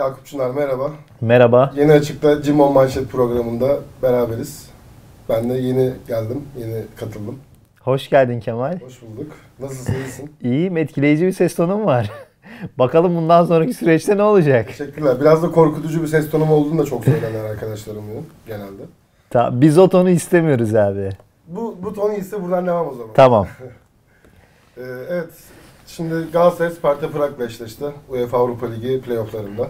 Yakup Çınar merhaba. Merhaba. Yeni Açık'ta Cimon Manşet programında beraberiz. Ben de yeni geldim, yeni katıldım. Hoş geldin Kemal. Hoş bulduk. Nasılsın, iyisin? İyiyim, etkileyici bir ses tonum var. Bakalım bundan sonraki süreçte ne olacak? Teşekkürler. Biraz da korkutucu bir ses tonum olduğunu da çok söylerler arkadaşlarım benim genelde. Ta, biz o tonu istemiyoruz abi. Bu, bu tonu ise buradan devam o zaman. Tamam. ee, evet, Şimdi Galatasaray Sparta Prag'la eşleşti. UEFA Avrupa Ligi playofflarında.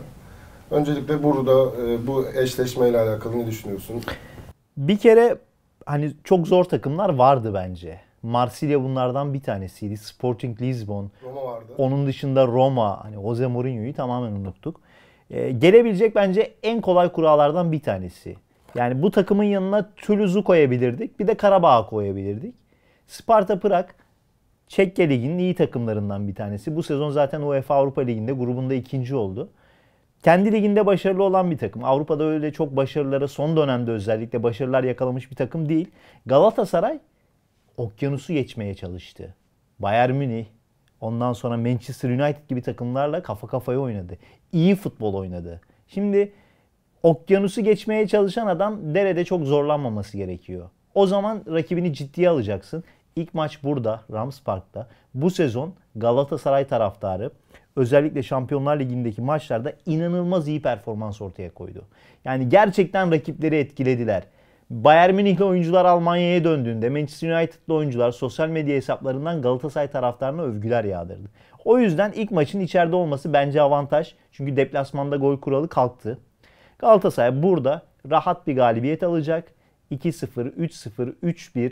Öncelikle burada e, bu eşleşmeyle alakalı ne düşünüyorsun? Bir kere hani çok zor takımlar vardı bence. Marsilya bunlardan bir tanesiydi. Sporting Lisbon. Roma vardı. Onun dışında Roma. Hani Jose Mourinho'yu tamamen unuttuk. Ee, gelebilecek bence en kolay kurallardan bir tanesi. Yani bu takımın yanına Toulouse'u koyabilirdik. Bir de Karabağ koyabilirdik. Sparta Prag Çekya Ligi'nin iyi takımlarından bir tanesi. Bu sezon zaten UEFA Avrupa Ligi'nde grubunda ikinci oldu kendi liginde başarılı olan bir takım. Avrupa'da öyle çok başarılara son dönemde özellikle başarılar yakalamış bir takım değil. Galatasaray okyanusu geçmeye çalıştı. Bayern Münih, ondan sonra Manchester United gibi takımlarla kafa kafaya oynadı. İyi futbol oynadı. Şimdi okyanusu geçmeye çalışan adam derede çok zorlanmaması gerekiyor. O zaman rakibini ciddiye alacaksın. İlk maç burada, Rams Park'ta. Bu sezon Galatasaray taraftarı özellikle Şampiyonlar Ligi'ndeki maçlarda inanılmaz iyi performans ortaya koydu. Yani gerçekten rakipleri etkilediler. Bayern Münih'li oyuncular Almanya'ya döndüğünde Manchester United'lı oyuncular sosyal medya hesaplarından Galatasaray taraftarına övgüler yağdırdı. O yüzden ilk maçın içeride olması bence avantaj. Çünkü deplasmanda gol kuralı kalktı. Galatasaray burada rahat bir galibiyet alacak. 2-0, 3-0, 3-1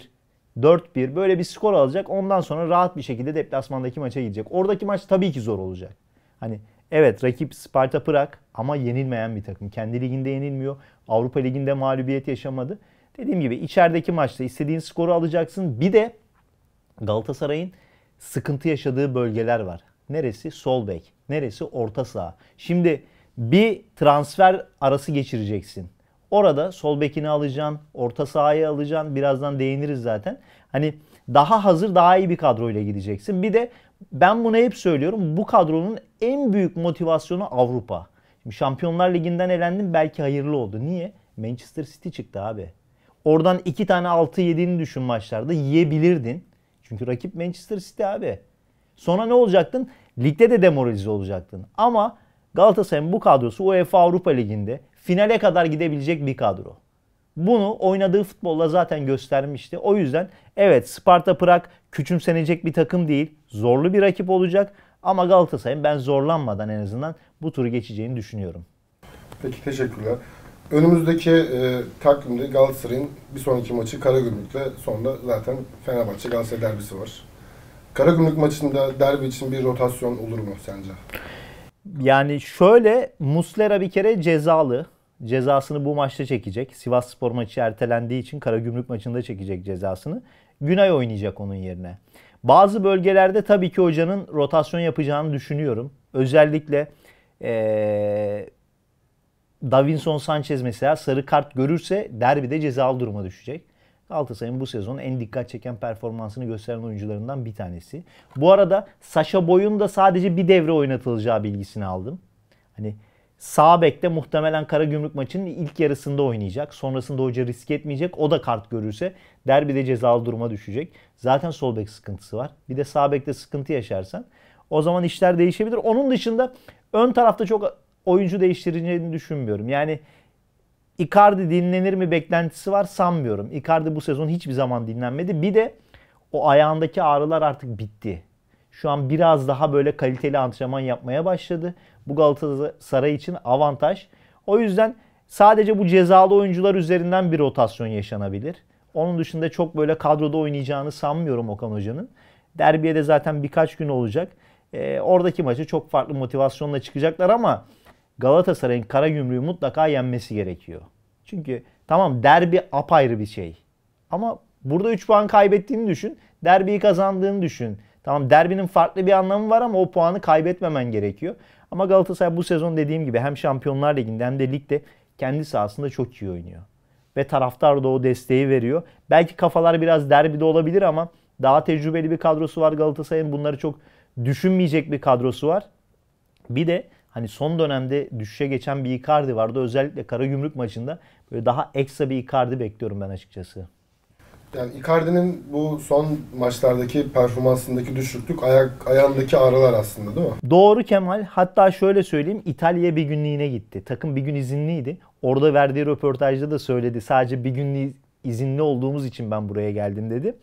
4-1 böyle bir skor alacak. Ondan sonra rahat bir şekilde deplasmandaki maça gidecek. Oradaki maç tabii ki zor olacak. Hani evet rakip Sparta Prag ama yenilmeyen bir takım. Kendi liginde yenilmiyor. Avrupa liginde mağlubiyet yaşamadı. Dediğim gibi içerideki maçta istediğin skoru alacaksın. Bir de Galatasaray'ın sıkıntı yaşadığı bölgeler var. Neresi? Sol bek. Neresi? Orta saha. Şimdi bir transfer arası geçireceksin. Orada sol bekini alacaksın, orta sahayı alacaksın. Birazdan değiniriz zaten. Hani daha hazır, daha iyi bir kadroyla gideceksin. Bir de ben bunu hep söylüyorum. Bu kadronun en büyük motivasyonu Avrupa. Şimdi Şampiyonlar Ligi'nden elendim belki hayırlı oldu. Niye? Manchester City çıktı abi. Oradan iki tane 6 yediğini düşün maçlarda. Yiyebilirdin. Çünkü rakip Manchester City abi. Sonra ne olacaktın? Ligde de demoralize olacaktın. Ama Galatasaray'ın bu kadrosu UEFA Avrupa Ligi'nde finale kadar gidebilecek bir kadro. Bunu oynadığı futbolla zaten göstermişti. O yüzden evet Sparta Prag küçümsenecek bir takım değil. Zorlu bir rakip olacak. Ama Galatasaray'ın ben zorlanmadan en azından bu turu geçeceğini düşünüyorum. Peki teşekkürler. Önümüzdeki e, takvimde Galatasaray'ın bir sonraki maçı Karagümrük'le sonra zaten Fenerbahçe Galatasaray derbisi var. Karagümrük maçında derbi için bir rotasyon olur mu sence? Yani şöyle Muslera bir kere cezalı. Cezasını bu maçta çekecek. Sivas Spor maçı ertelendiği için Karagümrük maçında çekecek cezasını. Günay oynayacak onun yerine. Bazı bölgelerde tabii ki hocanın rotasyon yapacağını düşünüyorum. Özellikle ee, Davinson Sanchez mesela sarı kart görürse derbide cezalı duruma düşecek. Galatasaray'ın bu sezonun en dikkat çeken performansını gösteren oyuncularından bir tanesi. Bu arada Sasha Boy'un da sadece bir devre oynatılacağı bilgisini aldım. Hani sağ bekte muhtemelen Kara Gümrük maçının ilk yarısında oynayacak. Sonrasında hoca risk etmeyecek. O da kart görürse derbide cezalı duruma düşecek. Zaten sol bek sıkıntısı var. Bir de sağ bekte sıkıntı yaşarsan o zaman işler değişebilir. Onun dışında ön tarafta çok oyuncu değiştireceğini düşünmüyorum. Yani Icardi dinlenir mi beklentisi var sanmıyorum. Icardi bu sezon hiçbir zaman dinlenmedi. Bir de o ayağındaki ağrılar artık bitti. Şu an biraz daha böyle kaliteli antrenman yapmaya başladı. Bu Galatasaray için avantaj. O yüzden sadece bu cezalı oyuncular üzerinden bir rotasyon yaşanabilir. Onun dışında çok böyle kadroda oynayacağını sanmıyorum Okan Hoca'nın. Derbiye de zaten birkaç gün olacak. E, oradaki maçı çok farklı motivasyonla çıkacaklar ama Galatasaray'ın Kara Karagümrük'ü mutlaka yenmesi gerekiyor. Çünkü tamam derbi apayrı bir şey. Ama burada 3 puan kaybettiğini düşün. Derbiyi kazandığını düşün. Tamam derbinin farklı bir anlamı var ama o puanı kaybetmemen gerekiyor. Ama Galatasaray bu sezon dediğim gibi hem Şampiyonlar Ligi'nde hem de ligde kendi sahasında çok iyi oynuyor. Ve taraftar da o desteği veriyor. Belki kafalar biraz derbide olabilir ama daha tecrübeli bir kadrosu var Galatasaray'ın. Bunları çok düşünmeyecek bir kadrosu var. Bir de Hani son dönemde düşüşe geçen bir Icardi vardı. Özellikle Kara Karagümrük maçında böyle daha ekstra bir Icardi bekliyorum ben açıkçası. Yani Icardi'nin bu son maçlardaki performansındaki düşüklük ayak ayağındaki ağrılar aslında değil mi? Doğru Kemal. Hatta şöyle söyleyeyim İtalya'ya bir günlüğüne gitti. Takım bir gün izinliydi. Orada verdiği röportajda da söyledi. Sadece bir günlüğü izinli olduğumuz için ben buraya geldim dedi.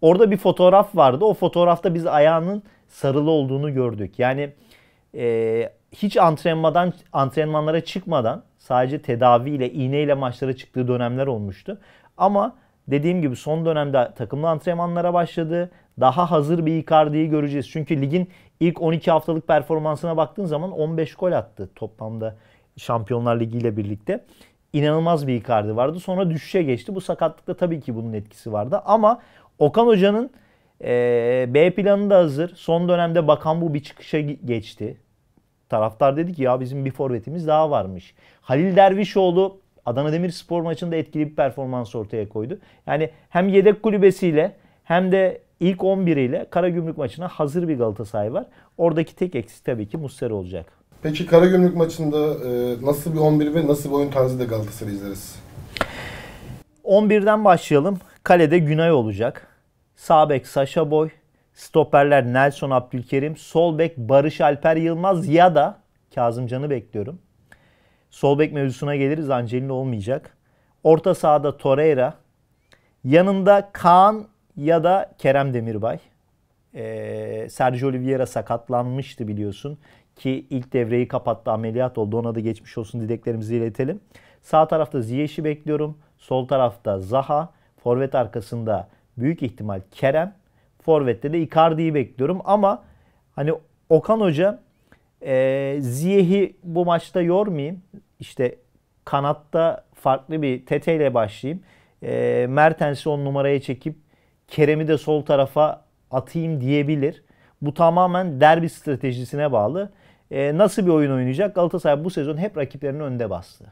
Orada bir fotoğraf vardı. O fotoğrafta biz ayağının sarılı olduğunu gördük. Yani e, hiç antrenmadan antrenmanlara çıkmadan sadece tedaviyle, iğneyle maçlara çıktığı dönemler olmuştu. Ama dediğim gibi son dönemde takımlı antrenmanlara başladı. Daha hazır bir Icardi'yi göreceğiz. Çünkü ligin ilk 12 haftalık performansına baktığın zaman 15 gol attı toplamda Şampiyonlar Ligi ile birlikte. İnanılmaz bir Icardi vardı. Sonra düşüşe geçti. Bu sakatlıkta tabii ki bunun etkisi vardı. Ama Okan Hoca'nın e, B planı da hazır. Son dönemde Bakan bu bir çıkışa geçti. Taraftar dedi ki ya bizim bir forvetimiz daha varmış. Halil Dervişoğlu Adana Demirspor maçında etkili bir performans ortaya koydu. Yani hem yedek kulübesiyle hem de ilk 11 11'iyle Karagümrük maçına hazır bir Galatasaray var. Oradaki tek eksik tabii ki Muslera olacak. Peki Karagümrük maçında e, nasıl bir 11 ve nasıl bir oyun tarzı da Galatasaray izleriz? 11'den başlayalım. Kalede Günay olacak. Sağ bek Saşa Boy, Stoperler Nelson Abdülkerim, sol bek Barış Alper Yılmaz ya da Kazımcan'ı bekliyorum. Sol bek mevzusuna geliriz. Angelino olmayacak. Orta sahada Torreira. Yanında Kaan ya da Kerem Demirbay. Ee, Sergio Oliveira sakatlanmıştı biliyorsun. Ki ilk devreyi kapattı. Ameliyat oldu. Ona da geçmiş olsun dileklerimizi iletelim. Sağ tarafta Ziyech'i bekliyorum. Sol tarafta Zaha. Forvet arkasında büyük ihtimal Kerem. Forvet'te de Icardi'yi bekliyorum ama hani Okan Hoca e, Ziyeh'i bu maçta yormayayım. İşte kanatta farklı bir TT ile başlayayım. E, Mertens'i on numaraya çekip Kerem'i de sol tarafa atayım diyebilir. Bu tamamen derbi stratejisine bağlı. E, nasıl bir oyun oynayacak? Galatasaray bu sezon hep rakiplerini önde bastı.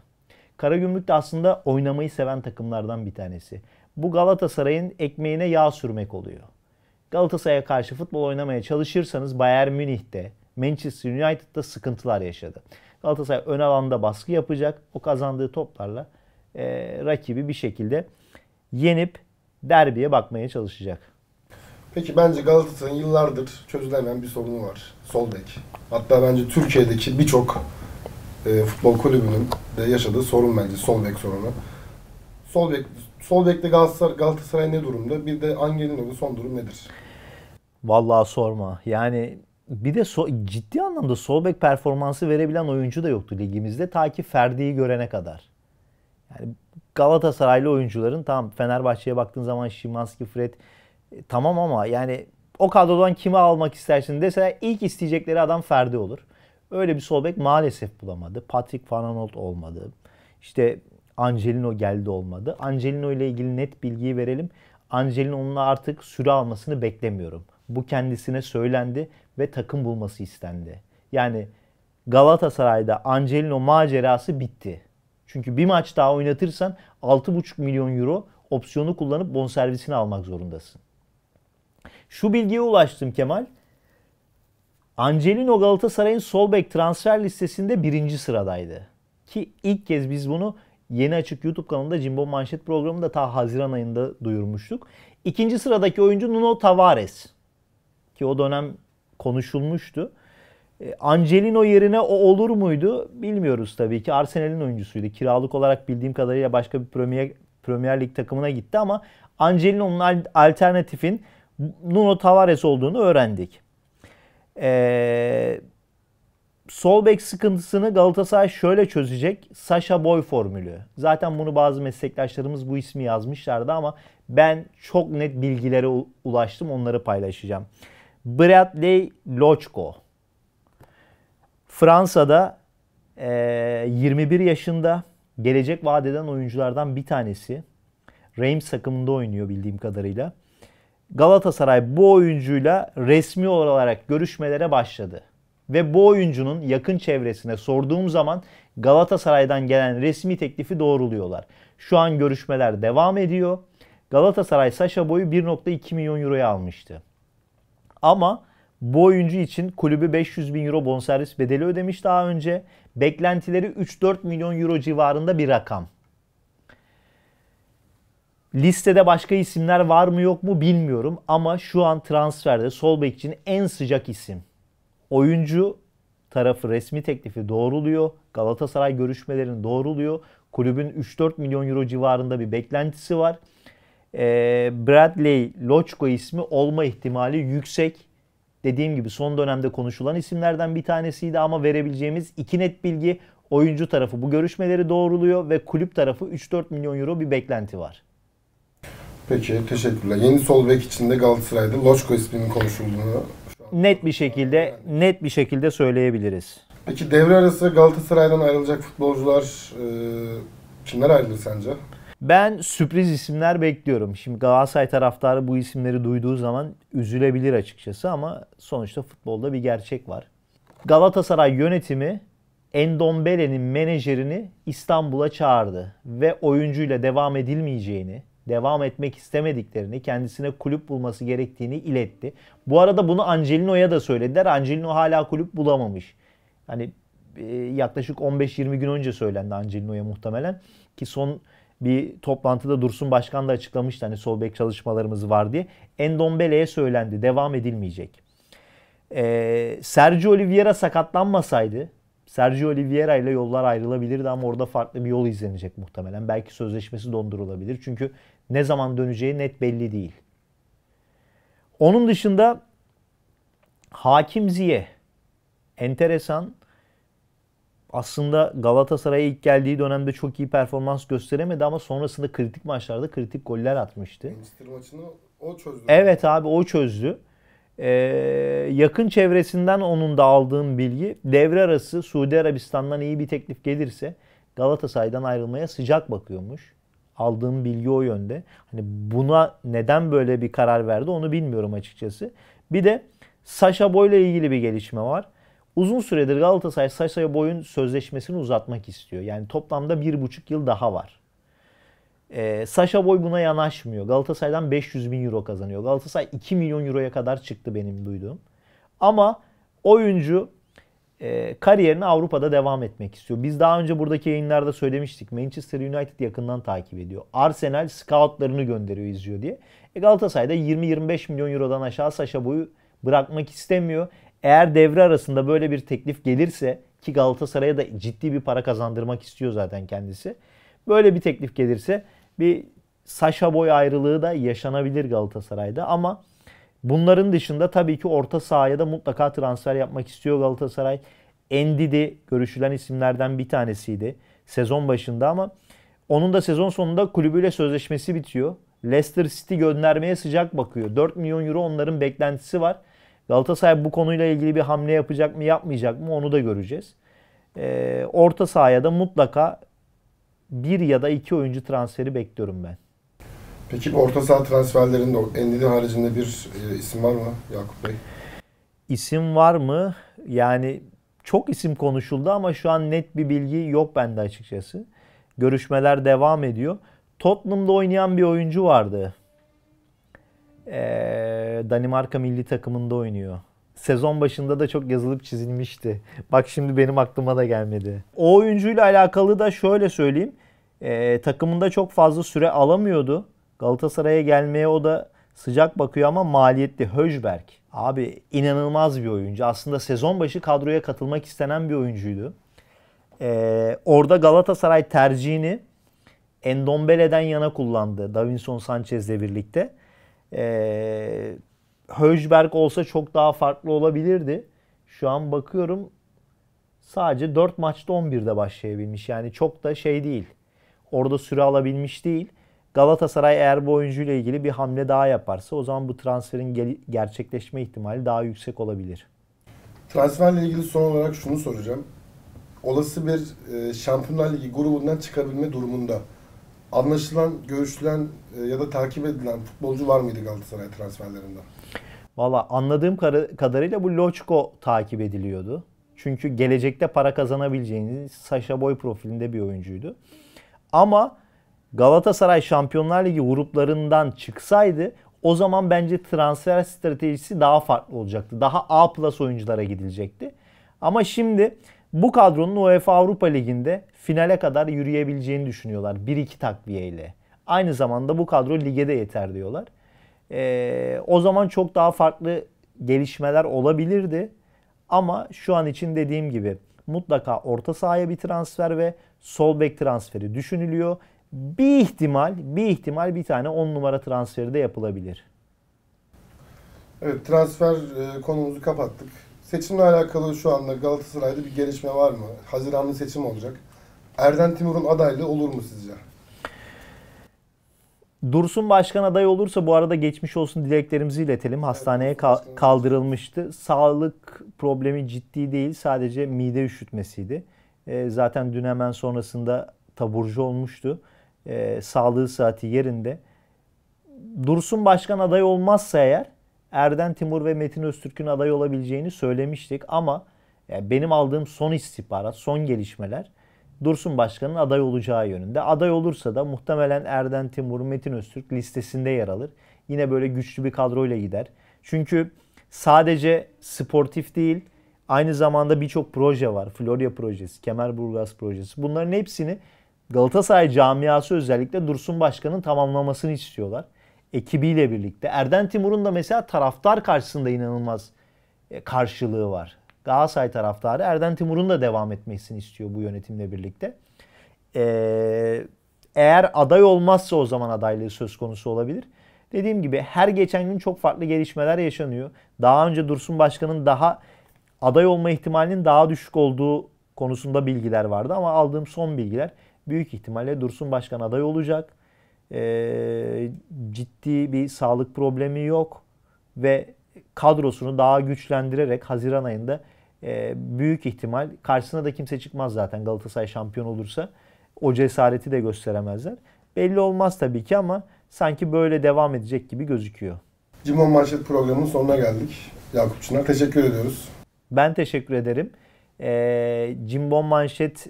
Karagümrük de aslında oynamayı seven takımlardan bir tanesi. Bu Galatasaray'ın ekmeğine yağ sürmek oluyor. Galatasaray'a karşı futbol oynamaya çalışırsanız Bayern Münih'te, Manchester United'da sıkıntılar yaşadı. Galatasaray ön alanda baskı yapacak. O kazandığı toplarla e, rakibi bir şekilde yenip derbiye bakmaya çalışacak. Peki bence Galatasaray'ın yıllardır çözülemeyen bir sorunu var. Sol bek. Hatta bence Türkiye'deki birçok e, futbol kulübünün de yaşadığı sorun bence sol bek sorunu. Sol bek sol bekte Galatasaray, Galatasaray ne durumda? Bir de Angelino'da son durum nedir? Vallahi sorma. Yani bir de so ciddi anlamda sol bek performansı verebilen oyuncu da yoktu ligimizde ta ki Ferdi'yi görene kadar. Yani Galatasaraylı oyuncuların tam Fenerbahçe'ye baktığın zaman Şimanski, Fred e, tamam ama yani o kadrodan kimi almak istersin deseler ilk isteyecekleri adam Ferdi olur. Öyle bir sol bek maalesef bulamadı. Patrick Van Anolt olmadı. İşte Angelino geldi olmadı. Angelino ile ilgili net bilgiyi verelim. Angelino'nun artık süre almasını beklemiyorum. Bu kendisine söylendi ve takım bulması istendi. Yani Galatasaray'da Angelino macerası bitti. Çünkü bir maç daha oynatırsan 6,5 milyon euro opsiyonu kullanıp bonservisini almak zorundasın. Şu bilgiye ulaştım Kemal. Angelino Galatasaray'ın sol bek transfer listesinde birinci sıradaydı. Ki ilk kez biz bunu yeni açık YouTube kanalında Jimbo Manşet programında ta Haziran ayında duyurmuştuk. İkinci sıradaki oyuncu Nuno Tavares ki o dönem konuşulmuştu. E, Angelino yerine o olur muydu bilmiyoruz tabii ki. Arsenal'in oyuncusuydu. Kiralık olarak bildiğim kadarıyla başka bir Premier, Premier Lig takımına gitti ama Angelino'nun alternatifin Nuno Tavares olduğunu öğrendik. Ee, sol bek sıkıntısını Galatasaray şöyle çözecek. Sasha Boy formülü. Zaten bunu bazı meslektaşlarımız bu ismi yazmışlardı ama ben çok net bilgilere ulaştım. Onları paylaşacağım. Bradley Lochko. Fransa'da e, 21 yaşında gelecek vadeden oyunculardan bir tanesi. Reims takımında oynuyor bildiğim kadarıyla. Galatasaray bu oyuncuyla resmi olarak görüşmelere başladı. Ve bu oyuncunun yakın çevresine sorduğum zaman Galatasaray'dan gelen resmi teklifi doğruluyorlar. Şu an görüşmeler devam ediyor. Galatasaray Sasha Boy'u 1.2 milyon euroya almıştı. Ama bu oyuncu için kulübü 500 bin euro bonservis bedeli ödemiş daha önce. Beklentileri 3-4 milyon euro civarında bir rakam. Listede başka isimler var mı yok mu bilmiyorum ama şu an transferde sol bek için en sıcak isim. Oyuncu tarafı resmi teklifi doğruluyor. Galatasaray görüşmelerini doğruluyor. Kulübün 3-4 milyon euro civarında bir beklentisi var. Ee, Bradley Lochko ismi olma ihtimali yüksek. Dediğim gibi son dönemde konuşulan isimlerden bir tanesiydi ama verebileceğimiz iki net bilgi oyuncu tarafı bu görüşmeleri doğruluyor ve kulüp tarafı 3-4 milyon euro bir beklenti var. Peki teşekkürler. Yeni sol bek içinde Galatasaray'da Loçko isminin konuşulduğunu net bir şekilde net bir şekilde söyleyebiliriz. Peki devre arası Galatasaray'dan ayrılacak futbolcular e, kimler ayrılır sence? Ben sürpriz isimler bekliyorum. Şimdi Galatasaray taraftarı bu isimleri duyduğu zaman üzülebilir açıkçası ama sonuçta futbolda bir gerçek var. Galatasaray yönetimi Endombele'nin menajerini İstanbul'a çağırdı ve oyuncuyla devam edilmeyeceğini, devam etmek istemediklerini, kendisine kulüp bulması gerektiğini iletti. Bu arada bunu Angelino'ya da söylediler. Angelino hala kulüp bulamamış. Hani e, yaklaşık 15-20 gün önce söylendi Angelino'ya muhtemelen ki son bir toplantıda Dursun Başkan da açıklamıştı hani sol bek çalışmalarımız var diye. Endombele'ye söylendi. Devam edilmeyecek. Ee, Sergio Oliveira sakatlanmasaydı Sergio Oliveira ile yollar ayrılabilirdi ama orada farklı bir yol izlenecek muhtemelen. Belki sözleşmesi dondurulabilir. Çünkü ne zaman döneceği net belli değil. Onun dışında Hakim Ziye enteresan aslında Galatasaray'a ilk geldiği dönemde çok iyi performans gösteremedi ama sonrasında kritik maçlarda kritik goller atmıştı. Manchester maçını o çözdü. Evet abi o çözdü. Ee, yakın çevresinden onun da aldığım bilgi devre arası Suudi Arabistan'dan iyi bir teklif gelirse Galatasaray'dan ayrılmaya sıcak bakıyormuş. Aldığım bilgi o yönde. Hani buna neden böyle bir karar verdi onu bilmiyorum açıkçası. Bir de Sasha Boy ile ilgili bir gelişme var. Uzun süredir Galatasaray Sasha Boy'un sözleşmesini uzatmak istiyor. Yani toplamda bir buçuk yıl daha var. Ee, Sasha Boy buna yanaşmıyor. Galatasaray'dan 500 bin euro kazanıyor. Galatasaray 2 milyon euroya kadar çıktı benim duyduğum. Ama oyuncu e, kariyerine Avrupa'da devam etmek istiyor. Biz daha önce buradaki yayınlarda söylemiştik. Manchester United yakından takip ediyor. Arsenal scoutlarını gönderiyor izliyor diye. E, Galatasaray'da 20-25 milyon eurodan aşağı Saşa Boy'u bırakmak istemiyor. Eğer devre arasında böyle bir teklif gelirse ki Galatasaray'a da ciddi bir para kazandırmak istiyor zaten kendisi. Böyle bir teklif gelirse bir Saşa boy ayrılığı da yaşanabilir Galatasaray'da ama bunların dışında tabii ki orta sahaya da mutlaka transfer yapmak istiyor Galatasaray. Endidi görüşülen isimlerden bir tanesiydi sezon başında ama onun da sezon sonunda kulübüyle sözleşmesi bitiyor. Leicester City göndermeye sıcak bakıyor. 4 milyon euro onların beklentisi var. Galatasaray bu konuyla ilgili bir hamle yapacak mı yapmayacak mı onu da göreceğiz. E, orta sahaya da mutlaka bir ya da iki oyuncu transferi bekliyorum ben. Peki bu orta saha transferlerinde Endidi haricinde bir e, isim var mı Yakup Bey? İsim var mı? Yani çok isim konuşuldu ama şu an net bir bilgi yok bende açıkçası. Görüşmeler devam ediyor. Tottenham'da oynayan bir oyuncu vardı. Ee, Danimarka milli takımında oynuyor. Sezon başında da çok yazılıp çizilmişti. Bak şimdi benim aklıma da gelmedi. O oyuncuyla alakalı da şöyle söyleyeyim. E, takımında çok fazla süre alamıyordu. Galatasaray'a gelmeye o da sıcak bakıyor ama maliyetli. Höjberg. Abi inanılmaz bir oyuncu. Aslında sezon başı kadroya katılmak istenen bir oyuncuydu. E, orada Galatasaray tercihini Endombele'den yana kullandı. Davinson Sanchez'le birlikte. E, Höjberg olsa çok daha farklı olabilirdi. Şu an bakıyorum sadece 4 maçta 11'de başlayabilmiş. Yani çok da şey değil. Orada süre alabilmiş değil. Galatasaray eğer bu oyuncuyla ilgili bir hamle daha yaparsa o zaman bu transferin gel- gerçekleşme ihtimali daha yüksek olabilir. Transferle ilgili son olarak şunu soracağım. Olası bir e, Şampiyonlar Ligi grubundan çıkabilme durumunda anlaşılan, görüşülen e, ya da takip edilen futbolcu var mıydı Galatasaray transferlerinde? Valla anladığım kadarıyla bu Loçko takip ediliyordu. Çünkü gelecekte para kazanabileceğiniz Sasha Boy profilinde bir oyuncuydu. Ama Galatasaray Şampiyonlar Ligi gruplarından çıksaydı o zaman bence transfer stratejisi daha farklı olacaktı. Daha A plus oyunculara gidilecekti. Ama şimdi bu kadronun UEFA Avrupa Ligi'nde finale kadar yürüyebileceğini düşünüyorlar 1-2 takviyeyle. Aynı zamanda bu kadro lige de yeter diyorlar. Ee, o zaman çok daha farklı gelişmeler olabilirdi. Ama şu an için dediğim gibi mutlaka orta sahaya bir transfer ve sol bek transferi düşünülüyor. Bir ihtimal, bir ihtimal bir tane 10 numara transferi de yapılabilir. Evet transfer e, konumuzu kapattık. Seçimle alakalı şu anda Galatasaray'da bir gelişme var mı? Haziranlı seçim olacak. Erden Timur'un adaylığı olur mu sizce? Dursun Başkan aday olursa bu arada geçmiş olsun dileklerimizi iletelim. Hastaneye ka- kaldırılmıştı. Sağlık problemi ciddi değil sadece mide üşütmesiydi. E, zaten dün hemen sonrasında taburcu olmuştu. E, sağlığı saati yerinde. Dursun Başkan aday olmazsa eğer Erden Timur ve Metin Öztürk'ün aday olabileceğini söylemiştik ama e, benim aldığım son istihbarat, son gelişmeler Dursun Başkan'ın aday olacağı yönünde. Aday olursa da muhtemelen Erden Timur, Metin Öztürk listesinde yer alır. Yine böyle güçlü bir kadroyla gider. Çünkü sadece sportif değil, aynı zamanda birçok proje var. Florya projesi, Kemerburgaz projesi. Bunların hepsini Galatasaray camiası özellikle Dursun Başkan'ın tamamlamasını istiyorlar ekibiyle birlikte. Erden Timur'un da mesela taraftar karşısında inanılmaz e, karşılığı var. Galatasaray taraftarı Erden Timur'un da devam etmesini istiyor bu yönetimle birlikte. E, eğer aday olmazsa o zaman adaylığı söz konusu olabilir. Dediğim gibi her geçen gün çok farklı gelişmeler yaşanıyor. Daha önce Dursun Başkan'ın daha aday olma ihtimalinin daha düşük olduğu konusunda bilgiler vardı ama aldığım son bilgiler büyük ihtimalle Dursun Başkan aday olacak e, ciddi bir sağlık problemi yok ve kadrosunu daha güçlendirerek Haziran ayında e, büyük ihtimal karşısına da kimse çıkmaz zaten Galatasaray şampiyon olursa. O cesareti de gösteremezler. Belli olmaz tabii ki ama sanki böyle devam edecek gibi gözüküyor. Cimon Manşet programının sonuna geldik. Yakup Çınar teşekkür ediyoruz. Ben teşekkür ederim. E, Cimbom Manşet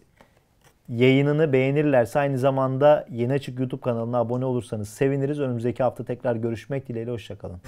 Yayınını beğenirlerse aynı zamanda Yeni Açık YouTube kanalına abone olursanız seviniriz. Önümüzdeki hafta tekrar görüşmek dileğiyle. Hoşçakalın.